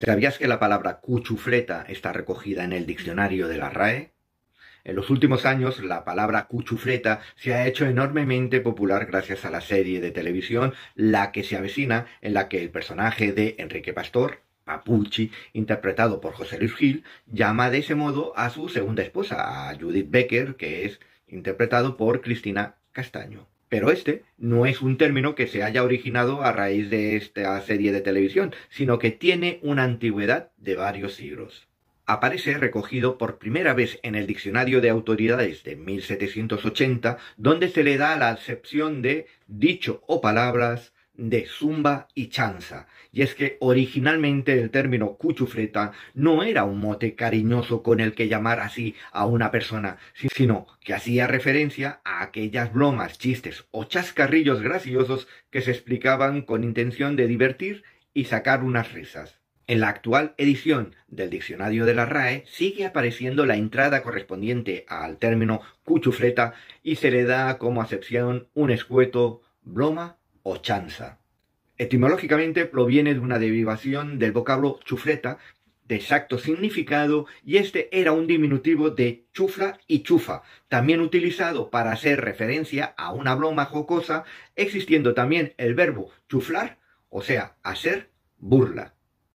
¿Sabías que la palabra cuchufleta está recogida en el diccionario de la RAE? En los últimos años, la palabra cuchufleta se ha hecho enormemente popular gracias a la serie de televisión La que se avecina, en la que el personaje de Enrique Pastor, Papucci, interpretado por José Luis Gil, llama de ese modo a su segunda esposa, a Judith Becker, que es interpretado por Cristina Castaño. Pero este no es un término que se haya originado a raíz de esta serie de televisión, sino que tiene una antigüedad de varios siglos. Aparece recogido por primera vez en el Diccionario de Autoridades de 1780, donde se le da la acepción de dicho o palabras de zumba y chanza. Y es que originalmente el término cuchufreta no era un mote cariñoso con el que llamar así a una persona, sino que hacía referencia a aquellas bromas, chistes o chascarrillos graciosos que se explicaban con intención de divertir y sacar unas risas. En la actual edición del diccionario de la RAE sigue apareciendo la entrada correspondiente al término cuchufreta y se le da como acepción un escueto, broma chanza. Etimológicamente proviene de una derivación del vocablo chufleta, de exacto significado, y este era un diminutivo de chufla y chufa, también utilizado para hacer referencia a una broma jocosa, existiendo también el verbo chuflar, o sea, hacer burla.